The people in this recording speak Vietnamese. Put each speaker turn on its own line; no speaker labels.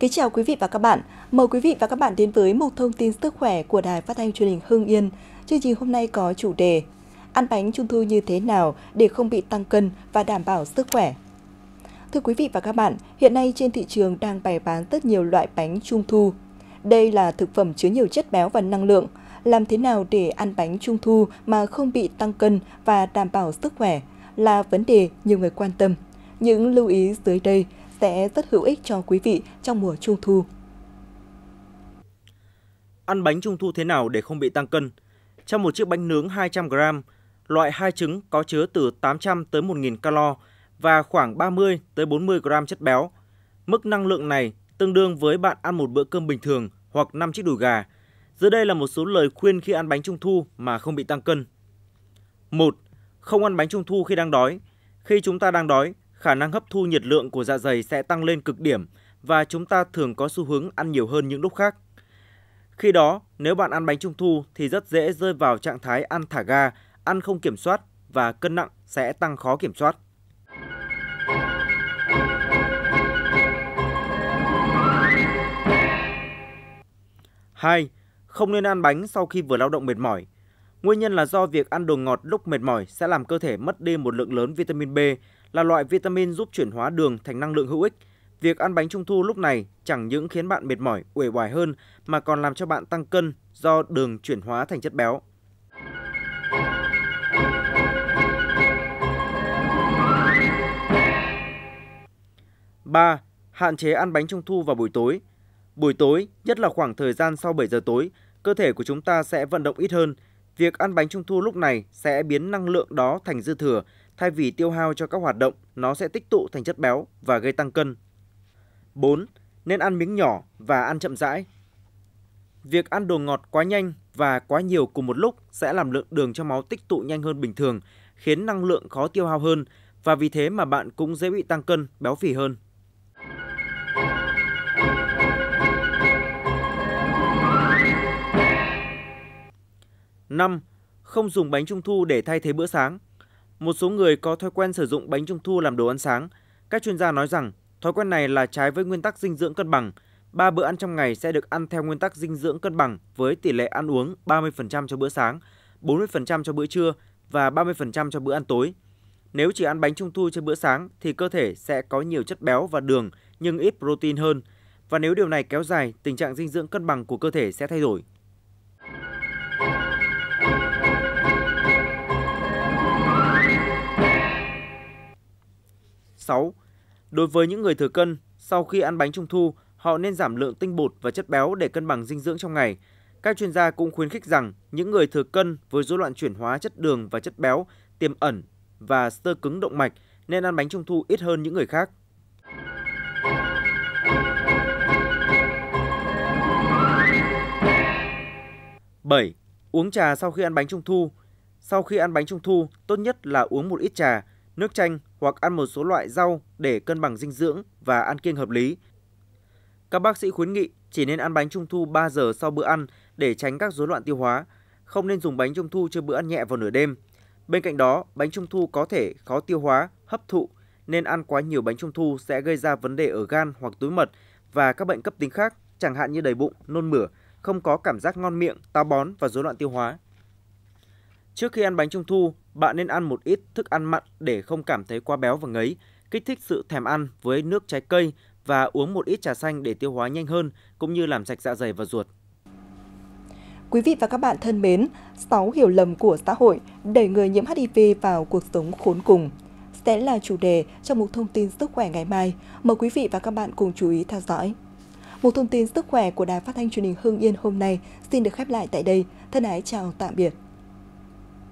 Kính chào quý vị và các bạn. Mời quý vị và các bạn đến với một thông tin sức khỏe của Đài Phát thanh Truyền hình Hưng Yên. Chương trình hôm nay có chủ đề Ăn bánh trung thu như thế nào để không bị tăng cân và đảm bảo sức khỏe. Thưa quý vị và các bạn, hiện nay trên thị trường đang bày bán rất nhiều loại bánh trung thu. Đây là thực phẩm chứa nhiều chất béo và năng lượng. Làm thế nào để ăn bánh trung thu mà không bị tăng cân và đảm bảo sức khỏe là vấn đề nhiều người quan tâm. Những lưu ý dưới đây sẽ rất hữu ích cho quý vị trong mùa trung thu.
Ăn bánh trung thu thế nào để không bị tăng cân? Trong một chiếc bánh nướng 200 g, loại hai trứng có chứa từ 800 tới 1.000 calo và khoảng 30 tới 40 g chất béo. Mức năng lượng này tương đương với bạn ăn một bữa cơm bình thường hoặc 5 chiếc đùi gà. Dưới đây là một số lời khuyên khi ăn bánh trung thu mà không bị tăng cân. 1. Không ăn bánh trung thu khi đang đói. Khi chúng ta đang đói, khả năng hấp thu nhiệt lượng của dạ dày sẽ tăng lên cực điểm và chúng ta thường có xu hướng ăn nhiều hơn những lúc khác. Khi đó, nếu bạn ăn bánh trung thu thì rất dễ rơi vào trạng thái ăn thả ga, ăn không kiểm soát và cân nặng sẽ tăng khó kiểm soát. Hai, không nên ăn bánh sau khi vừa lao động mệt mỏi. Nguyên nhân là do việc ăn đồ ngọt lúc mệt mỏi sẽ làm cơ thể mất đi một lượng lớn vitamin B là loại vitamin giúp chuyển hóa đường thành năng lượng hữu ích. Việc ăn bánh trung thu lúc này chẳng những khiến bạn mệt mỏi, uể oải hơn mà còn làm cho bạn tăng cân do đường chuyển hóa thành chất béo. Ba, Hạn chế ăn bánh trung thu vào buổi tối. Buổi tối, nhất là khoảng thời gian sau 7 giờ tối, cơ thể của chúng ta sẽ vận động ít hơn. Việc ăn bánh trung thu lúc này sẽ biến năng lượng đó thành dư thừa, Thay vì tiêu hao cho các hoạt động, nó sẽ tích tụ thành chất béo và gây tăng cân. 4. Nên ăn miếng nhỏ và ăn chậm rãi. Việc ăn đồ ngọt quá nhanh và quá nhiều cùng một lúc sẽ làm lượng đường trong máu tích tụ nhanh hơn bình thường, khiến năng lượng khó tiêu hao hơn và vì thế mà bạn cũng dễ bị tăng cân, béo phì hơn. Năm, không dùng bánh trung thu để thay thế bữa sáng một số người có thói quen sử dụng bánh trung thu làm đồ ăn sáng. Các chuyên gia nói rằng thói quen này là trái với nguyên tắc dinh dưỡng cân bằng. Ba bữa ăn trong ngày sẽ được ăn theo nguyên tắc dinh dưỡng cân bằng với tỷ lệ ăn uống 30% cho bữa sáng, 40% cho bữa trưa và 30% cho bữa ăn tối. Nếu chỉ ăn bánh trung thu cho bữa sáng thì cơ thể sẽ có nhiều chất béo và đường nhưng ít protein hơn. Và nếu điều này kéo dài, tình trạng dinh dưỡng cân bằng của cơ thể sẽ thay đổi. 6. Đối với những người thừa cân, sau khi ăn bánh trung thu, họ nên giảm lượng tinh bột và chất béo để cân bằng dinh dưỡng trong ngày. Các chuyên gia cũng khuyến khích rằng những người thừa cân với rối loạn chuyển hóa chất đường và chất béo tiềm ẩn và sơ cứng động mạch nên ăn bánh trung thu ít hơn những người khác. Bảy, uống trà sau khi ăn bánh trung thu. Sau khi ăn bánh trung thu, tốt nhất là uống một ít trà, nước chanh hoặc ăn một số loại rau để cân bằng dinh dưỡng và ăn kiêng hợp lý. Các bác sĩ khuyến nghị chỉ nên ăn bánh trung thu 3 giờ sau bữa ăn để tránh các rối loạn tiêu hóa, không nên dùng bánh trung thu cho bữa ăn nhẹ vào nửa đêm. Bên cạnh đó, bánh trung thu có thể khó tiêu hóa, hấp thụ nên ăn quá nhiều bánh trung thu sẽ gây ra vấn đề ở gan hoặc túi mật và các bệnh cấp tính khác, chẳng hạn như đầy bụng, nôn mửa, không có cảm giác ngon miệng, táo bón và rối loạn tiêu hóa. Trước khi ăn bánh trung thu, bạn nên ăn một ít thức ăn mặn để không cảm thấy quá béo và ngấy, kích thích sự thèm ăn với nước trái cây và uống một ít trà xanh để tiêu hóa nhanh hơn cũng như làm sạch dạ dày và ruột.
Quý vị và các bạn thân mến, 6 hiểu lầm của xã hội đẩy người nhiễm HIV vào cuộc sống khốn cùng sẽ là chủ đề trong một thông tin sức khỏe ngày mai. Mời quý vị và các bạn cùng chú ý theo dõi. Một thông tin sức khỏe của Đài Phát thanh Truyền hình Hưng Yên hôm nay xin được khép lại tại đây. Thân ái chào tạm biệt.